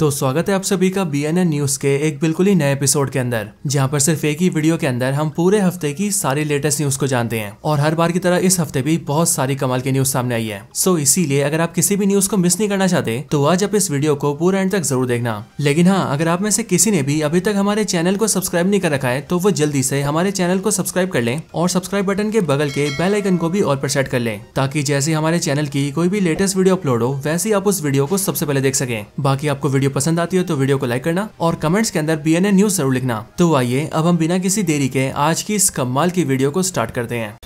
तो स्वागत है आप सभी का बी एन एन न्यूज के एक बिल्कुल ही नए एपिसोड के अंदर जहाँ पर सिर्फ एक ही वीडियो के अंदर हम पूरे हफ्ते की सारी लेटेस्ट न्यूज को जानते हैं और हर बार की तरह इस हफ्ते भी बहुत सारी कमाल की न्यूज सामने आई है सो इसीलिए अगर आप किसी भी न्यूज को मिस नहीं करना चाहते तो आज आप इस वीडियो को पूरा एंड तक जरूर देखना लेकिन हाँ अगर आप में से किसी ने भी अभी तक हमारे चैनल को सब्सक्राइब नहीं कर रखा है तो वो जल्दी से हमारे चैनल को सब्सक्राइब कर ले और सब्सक्राइब बटन के बगल के बेलाइकन को भी और पर सेट कर ले ताकि जैसे हमारे चैनल की कोई भी लेटेस्ट वीडियो अपलोड हो वैसे आप उस वीडियो को सबसे पहले देख सके बाकी आपको वीडियो वीडियो पसंद आती हो तो वीडियो को लाइक करना और कमेंट्स के अंदर बी एन न्यूज जरूर लिखना तो आइए अब हम बिना किसी देरी के आज की इस कमाल की वीडियो को स्टार्ट करते हैं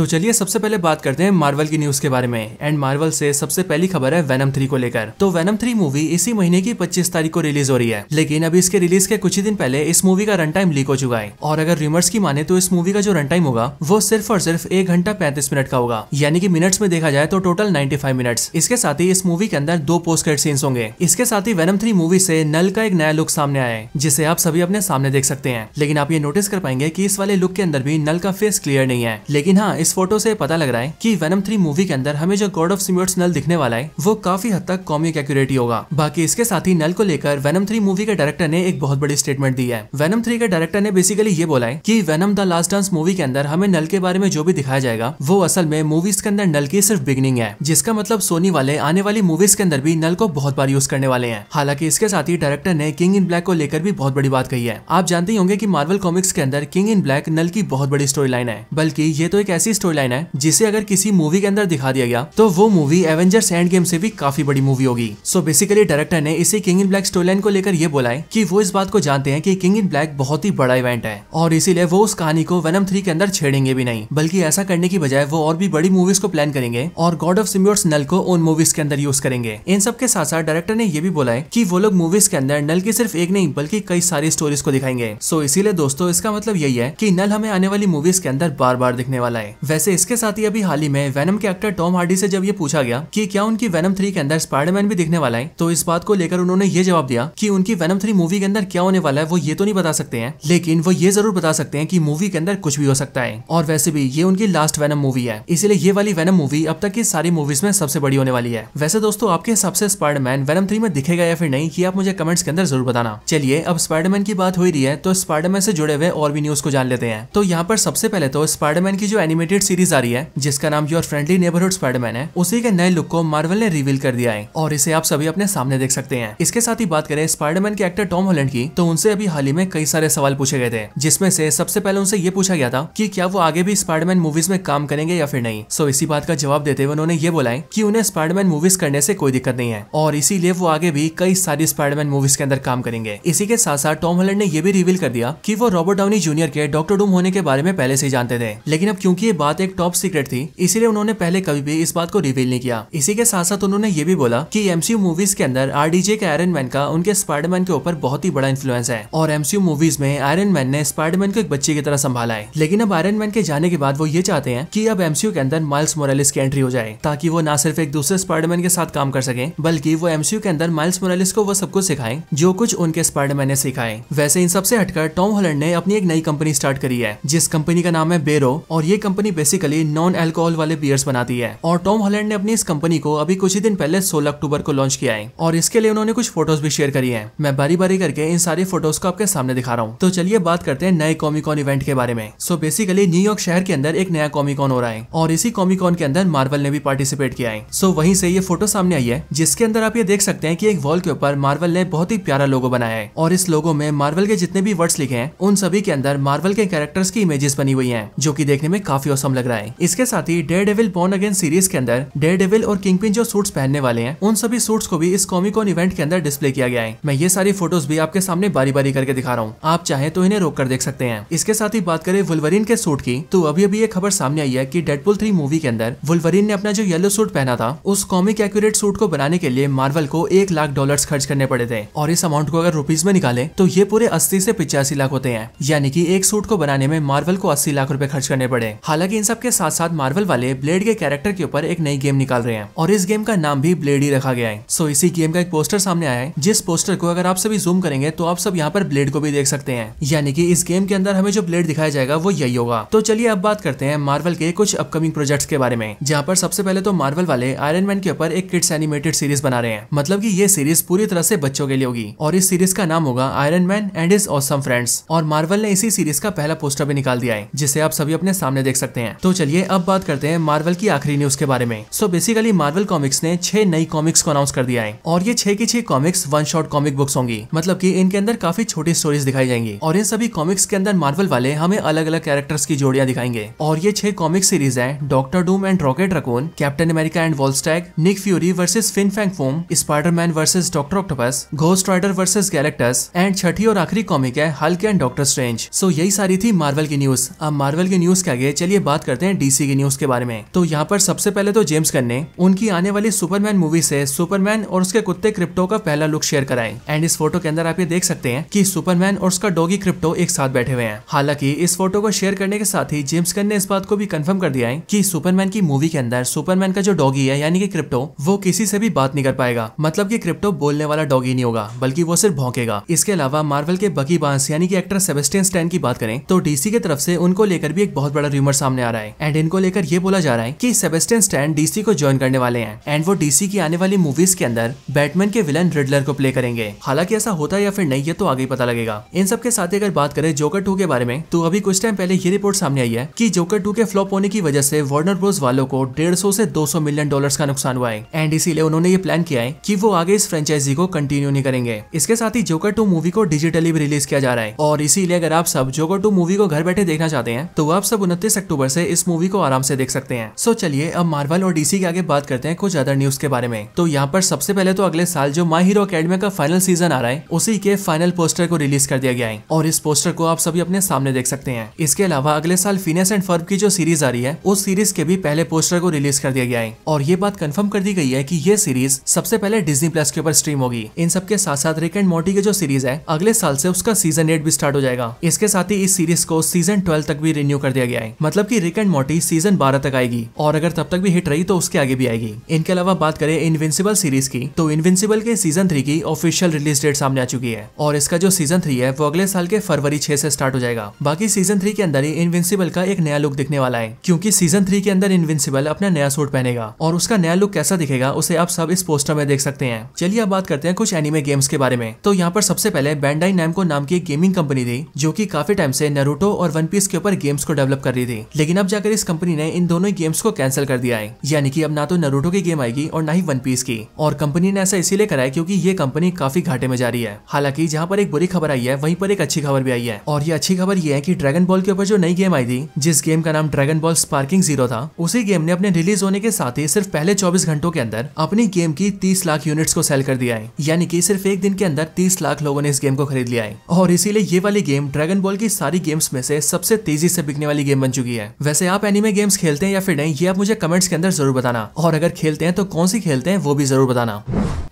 तो चलिए सबसे पहले बात करते हैं मार्वल की न्यूज के बारे में एंड मार्वल से सबसे पहली खबर है वैनम थ्री को लेकर तो वैनम थ्री मूवी इसी महीने की पच्चीस तारीख को रिलीज हो रही है लेकिन अभी इसके रिलीज के कुछ ही दिन पहले इस मूवी का रन टाइम लीक हो चुका है और अगर रिमर्स की माने तो इस मूवी का जो रन टाइम होगा वो सिर्फ और सिर्फ एक घंटा पैंतीस मिनट का होगा यानी कि मिनट्स में देखा जाए तो टोटल नाइन्टी फाइव मिनट इसके साथ ही इस मूवी के अंदर दो पोस्ट क्रेड सीन्स होंगे इसके साथ ही वैनम थ्री मूवी से नल का एक नया लुक सामने आया है जिसे आप सभी अपने सामने देख सकते हैं लेकिन आप ये नोटिस कर पाएंगे की इस वाले लुक के अंदर भी नल का फेस क्लियर नहीं है लेकिन हाँ इस इस फोटो से पता लग रहा है कि वेनम थ्री मूवी के अंदर हमें जो गॉड ऑफ सिम्योट्स नल दिखने वाला है वो काफी हद तक कॉमिक एक्यूरेटी होगा बाकी इसके साथ ही नल को लेकर वेनम थ्री मूवी के डायरेक्टर ने एक बहुत बड़ी स्टेटमेंट दी है वेनम थ्री के डायरेक्टर ने बेसिकली ये बोला है की Venom the last dance movie के अंदर हमें नल के बारे में जो भी दिखाया जाएगा वो असल में मूवीज के अंदर नल की सिर्फ बिगनिंग है जिसका मतलब सोनी वाले आने वाली मूवीज के अंदर भी नल को बहुत बार यूज करने वाले हैं हालांकि इसके साथ ही डायरेक्टर ने किंग इन ब्लैक को लेकर भी बहुत बड़ी बात कही है आप जानते ही होंगे की मार्वल कॉमिक्स के अंदर किंग इन ब्लैक नल की बहुत बड़ी स्टोरी लाइन है बल्कि ये तो एक ऐसी ऐसी स्टोरी लाइन है जिसे अगर किसी मूवी के अंदर दिखा दिया गया तो वो मूवी एवेंजर्स एंड गेम से भी काफी बड़ी मूवी होगी सो बेसिकली डायरेक्टर ने इसी King in Black story line को लेकर ये बोला है की वो इस बात को जानते हैं की किंग इन ब्लैक बहुत ही बड़ा इवेंट है और इसीलिए वो उस कहानी को वेनम थ्री के अंदर छेड़ेंगे भी नहीं बल्कि ऐसा करने की बजाय वो और भी बड़ी मूवीज को प्लान करेंगे और गॉड ऑफ सिम्योर्स नल को उन मूवीज के अंदर यूज करेंगे इन सब के साथ साथ डायरेक्टर ने ये भी बोला है कि वो लोग मूवीज के अंदर नल की सिर्फ एक नहीं बल्कि कई सारी स्टोरीज को दिखाएंगे सो इसीलिए दोस्तों इसका मतलब यही है कि नल हमें आने वाली मूवीज के अंदर बार बार दिखने वाला है वैसे इसके साथ ही अभी हाल ही में वेनम के एक्टर टॉम हार्डी से जब ये पूछा गया कि क्या उनकी वेनम थ्री के अंदर स्पाइडरमैन भी दिखने वाला है तो इस बात को लेकर उन्होंने ये जवाब दिया कि उनकी वेनम थ्री मूवी के अंदर क्या होने वाला है वो ये तो नहीं बता सकते हैं लेकिन वो ये जरूर बता सकते हैं की मूवी के अंदर कुछ भी हो सकता है और वैसे भी ये उनकी लास्ट वेनम मूवी है इसलिए ये वाली वेनम मूवी अब तक की सारी मूवीज में सबसे बड़ी होने वाली है वैसे दोस्तों आपके हिसाब से स्पाइडरमैन वेनम थ्री में दिखेगा या फिर नहीं ये आप मुझे कमेंट्स के अंदर जरूर बताना चलिए अब स्पाइडरमैन की बात हो रही है तो स्पाइडरमैन से जुड़े हुए और भी न्यूज को जान लेते हैं तो यहाँ पर सबसे पहले तो स्पाइडरमैन की जो एनिमेट एनिमेटेड सीरीज आ रही है जिसका नाम योर फ्रेंडली नेबरहुड स्पाइडरमैन है उसी के नए लुक को मार्वल ने रिवील कर दिया है और इसे आप सभी अपने सामने देख सकते हैं इसके साथ ही बात करें स्पाइडरमैन के एक्टर टॉम हॉलैंड की तो उनसे अभी हाल ही में कई सारे सवाल पूछे गए थे जिसमें से सबसे पहले उनसे ये पूछा गया था कि क्या वो आगे भी स्पाइडरमैन मूवीज में काम करेंगे या फिर नहीं सो इसी बात का जवाब देते हुए उन्होंने ये बोला है कि उन्हें स्पाइडरमैन मूवीज करने से कोई दिक्कत नहीं है और इसीलिए वो आगे भी कई सारी स्पाइडरमैन मूवीज के अंदर काम करेंगे इसी के साथ साथ टॉम हॉलैंड ने यह भी रिवील कर दिया कि वो रॉबर्ट डाउनी जूनियर के डॉक्टर डूम होने के बारे में पहले से जानते थे लेकिन अब क्योंकि ये बात एक टॉप सीक्रेट थी इसीलिए उन्होंने पहले कभी भी इस बात को रिवील नहीं किया इसी के साथ साथ उन्होंने ये भी बोला की एमसीयू मूवीज के अंदर आर जे के आयरन मैन का उनके स्पाइडरमैन के ऊपर बहुत ही बड़ा इन्फ्लुएंस है और एमसीयू मूवीज में आयरन मैन ने स्पाइडरमैन को एक बच्चे की तरह संभाला है लेकिन अब आयरन मैन के जाने के बाद वो ये चाहते हैं कि अब एमसीयू के अंदर माइल्स मोरालिस की एंट्री हो जाए ताकि वो ना सिर्फ एक दूसरे स्पाइडरमैन के साथ काम कर सके बल्कि वो एमसीयू के अंदर माइल्स मोरालिस को वो सब कुछ सिखाए जो कुछ उनके स्पाइडरमैन ने सिखाए वैसे इन सबसे हटकर टॉम हॉलैंड ने अपनी एक नई कंपनी स्टार्ट करी है जिस कंपनी का नाम है बेरो और ये company company basically non alcohol वाले बियर्स बनाती है और टॉम हॉलैंड ने अपनी इस कंपनी को अभी कुछ ही दिन पहले सोलह अक्टूबर को लॉन्च किया है और इसके लिए उन्होंने कुछ फोटोज भी शेयर करी है मैं बारी बारी करके इन सारी फोटोज को आपके सामने दिखा रहा हूँ तो चलिए बात करते हैं नए कॉमिकॉन इवेंट के बारे में सो बेसिकली न्यूयॉर्क शहर के अंदर एक नया कॉमिकॉन हो रहा है और इसी कॉमिकॉन के अंदर मार्वल ने भी पार्टिसिपेट किया है सो वहीं से ये फोटो सामने आई है जिसके अंदर आप ये देख सकते हैं कि एक वॉल के ऊपर मार्वल ने बहुत ही प्यारा लोगो बनाया है और इस लोगो में मार्वल के जितने भी वर्ड्स लिखे हैं उन सभी के अंदर मार्वल के कैरेक्टर्स की इमेजेस बनी हुई है जो की देखने में काफी मौसम लग रहा है इसके साथ ही Daredevil Born Again series के अंदर डेयर डेविल और किंग पिन जो सूट पहनने वाले हैं उन सभी सूट्स को भी इस कॉमिक ऑन इवेंट के अंदर डिस्प्ले किया गया है मैं ये सारी फोटोज भी आपके सामने बारी बारी करके दिखा रहा हूँ आप चाहे तो इन्हें रोक कर देख सकते हैं इसके साथ ही बात करें वुलवरिन के सूट की तो अभी अभी ये खबर सामने आई है की डेडपुल थ्री मूवी के अंदर वुलवरिन ने अपना जो येलो सूट पहना था उस कॉमिक एक्यूरेट सूट को बनाने के लिए मार्वल को एक लाख डॉलर खर्च करने पड़े थे और इस अमाउंट को अगर रुपीज में निकाले तो ये पूरे अस्सी ऐसी पिचासी लाख होते हैं यानी की एक सूट को बनाने में मार्वल को अस्सी लाख रूपए खर्च करने पड़े हालांकि हालांकि इन सब के साथ साथ मार्वल वाले ब्लेड के कैरेक्टर के ऊपर एक नई गेम निकाल रहे हैं और इस गेम का नाम भी ब्लेड ही रखा गया है सो इसी गेम का एक पोस्टर सामने आया है जिस पोस्टर को अगर आप सभी जूम करेंगे तो आप सब यहाँ पर ब्लेड को भी देख सकते हैं यानी कि इस गेम के अंदर हमें जो ब्लेड दिखाया जाएगा वो यही होगा तो चलिए अब बात करते हैं मार्वल के कुछ अपकमिंग प्रोजेक्ट्स के बारे में जहाँ पर सबसे पहले तो मार्वल वाले आयरन मैन के ऊपर एक किड्स एनिमेटेड सीरीज बना रहे हैं मतलब की ये सीरीज पूरी तरह से बच्चों के लिए होगी और इस सीरीज का नाम होगा Iron Man and his awesome friends और मार्वल ने इसी सीरीज का पहला पोस्टर भी निकाल दिया है जिसे आप सभी अपने सामने देख सकते हैं सकते हैं तो चलिए अब बात करते हैं मार्वल की आखिरी न्यूज के बारे में सो बेसिकली मार्वल कॉमिक्स ने छह नई कॉमिक्स को अनाउंस कर दिया है और ये छह की छह comics one shot comic books होंगी मतलब की इनके अंदर काफी छोटी स्टोरीज दिखाई जाएंगी और इन सभी कॉमिक्स के अंदर मार्वल वाले हमें अलग अलग कैरेक्टर्स की जोड़िया दिखाएंगे और ये छह कॉमिक सीरीज है Doctor Doom and Rocket Raccoon Captain America and Volstagg Nick Fury versus Fin Fang Foom Spiderman versus Doctor Octopus Ghost Rider versus Galactus and छठी और आखिरी कॉमिक है Hulk and Doctor Strange so यही सारी थी Marvel की news अब Marvel की न्यूज के आगे चलिए चलिए बात करते हैं डीसी की न्यूज के बारे में तो यहाँ पर सबसे पहले तो जेम्स गन ने उनकी आने वाली सुपरमैन मूवी से सुपरमैन और उसके कुत्ते क्रिप्टो का पहला लुक शेयर कराए एंड इस फोटो के अंदर आप ये देख सकते हैं की सुपरमैन और उसका डॉगी क्रिप्टो एक साथ बैठे हुए हैं हालांकि इस फोटो को शेयर करने के साथ ही जेम्स गन ने इस बात को भी कंफर्म कर दिया है की सुपरमैन की मूवी के अंदर सुपरमैन का जो डॉगी है यानी कि क्रिप्टो वो किसी से भी बात नहीं कर पाएगा मतलब की क्रिप्टो बोलने वाला डॉगी नहीं होगा बल्कि वो सिर्फ भौंकेगा इसके अलावा मार्वल के बकी बांस यानी कि एक्टर सेबेस्टियन स्टैन की बात करें तो डीसी की तरफ से उनको लेकर भी एक बहुत बड़ा र्यूमर सामने सामने आ रहा है एंड इनको लेकर ये बोला जा रहा है की सेबेस्टियन स्टैंड डीसी को ज्वाइन करने वाले हैं एंड वो डीसी की आने वाली मूवीज के अंदर बैटमैन के विलन रिडलर को प्ले करेंगे हालांकि ऐसा होता है या फिर नहीं है तो आगे पता लगेगा इन सब के साथ अगर बात करें जोकर टू के बारे में तो अभी कुछ टाइम पहले ये रिपोर्ट सामने आई है कि जोकर टू के फ्लॉप होने की वजह से वार्नर ब्रोज वालों को 150 से 200 मिलियन डॉलर्स का नुकसान हुआ है एंड इसीलिए उन्होंने ये प्लान किया है कि वो आगे इस फ्रेंचाइजी को कंटिन्यू नहीं करेंगे इसके साथ ही जोकर टू मूवी को डिजिटली भी रिलीज किया जा रहा है और इसीलिए अगर आप सब जोकर टू मूवी को घर बैठे देखना चाहते हैं तो आप सब उनतीस अक्टूबर अक्टूबर से इस मूवी को आराम से देख सकते हैं सो चलिए अब मार्वल और डीसी के आगे बात करते हैं कुछ अदर न्यूज के बारे में तो यहाँ पर सबसे पहले तो अगले साल जो माई हीरो अकेडमी का फाइनल सीजन आ रहा है उसी के फाइनल पोस्टर को रिलीज कर दिया गया है और इस पोस्टर को आप सभी अपने सामने देख सकते हैं इसके अलावा अगले साल फिनेस एंड फर्ब की जो सीरीज आ रही है उस सीरीज के भी पहले पोस्टर को रिलीज कर दिया गया है और ये बात कंफर्म कर दी गई है की ये सीरीज सबसे पहले डिजनी प्लस के ऊपर स्ट्रीम होगी इन सबके साथ साथ रिक एंड मोटी की जो सीरीज है अगले साल से उसका सीजन एट भी स्टार्ट हो जाएगा इसके साथ ही इस सीरीज को सीजन ट्वेल्व तक भी रिन्यू कर दिया गया है मतलब जबकि रिक एंड मोटी सीजन बारह तक आएगी और अगर तब तक भी हिट रही तो उसके आगे भी आएगी इनके अलावा बात करें इनविंसिबल सीरीज की तो इनविंसिबल के सीजन थ्री की ऑफिशियल रिलीज डेट सामने आ चुकी है और इसका जो सीजन थ्री है वो अगले साल के फरवरी छह से स्टार्ट हो जाएगा बाकी सीजन थ्री के अंदर ही इनविंसिबल का एक नया लुक दिखने वाला है क्यूँकी सीजन थ्री के अंदर इनविंसिबल अपना नया सूट पहनेगा और उसका नया लुक कैसा दिखेगा उसे आप सब इस पोस्टर में देख सकते हैं चलिए अब बात करते हैं कुछ एनिमे गेम्स के बारे में तो यहाँ पर सबसे पहले बैंडाई नैमको नाम की एक गेमिंग कंपनी थी जो की काफी टाइम से नरूटो और वन पीस के ऊपर गेम्स को डेवलप कर रही थी लेकिन अब जाकर इस कंपनी ने इन दोनों गेम्स को कैंसिल कर दिया है यानी कि अब ना तो नरूटो की गेम आएगी और ना ही वन पीस की और कंपनी ने ऐसा इसीलिए करा है क्योंकि ये कंपनी काफी घाटे में जा रही है हालांकि जहाँ पर एक बुरी खबर आई है वहीं पर एक अच्छी खबर भी आई है और ये अच्छी खबर ये है की ड्रैगन बॉल के ऊपर जो नई गेम आई थी जिस गेम का नाम ड्रैगन बॉल स्पार्किंग जीरो था उसी गेम ने अपने रिलीज होने के साथ ही सिर्फ पहले चौबीस घंटों के अंदर अपनी गेम की तीस लाख यूनिट्स को सेल कर दिया है यानी की सिर्फ एक दिन के अंदर तीस लाख लोगों ने इस गेम को खरीद लिया है और इसीलिए ये वाली गेम ड्रैगन बॉल की सारी गेम्स में से सबसे तेजी से बिकने वाली गेम बन चुकी है वैसे आप एनिमे गेम्स खेलते हैं या फिर नहीं ये आप मुझे कमेंट्स के अंदर जरूर बताना और अगर खेलते हैं तो कौन सी खेलते हैं वो भी जरूर बताना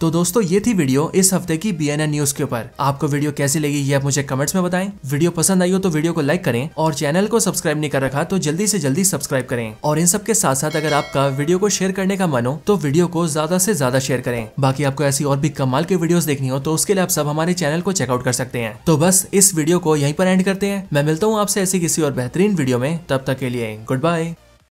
तो दोस्तों ये थी वीडियो इस हफ्ते की बी न्यूज के ऊपर आपको वीडियो कैसी लगी ये आप मुझे कमेंट्स में बताएं वीडियो पसंद आई हो तो वीडियो को लाइक करें और चैनल को सब्सक्राइब नहीं कर रखा तो जल्दी से जल्दी सब्सक्राइब करें और इन सब के साथ साथ अगर आपका वीडियो को शेयर करने का मन हो तो वीडियो को ज्यादा से ज्यादा शेयर करें बाकी आपको ऐसी और भी कमाल की वीडियो देखनी हो तो उसके लिए आप सब हमारे चैनल को चेकआउट कर सकते हैं तो बस इस वीडियो को यहीं पर एंड करते हैं मैं मिलता हूँ आपसे ऐसी किसी और बेहतरीन वीडियो में तब तक के लिए गुड बाय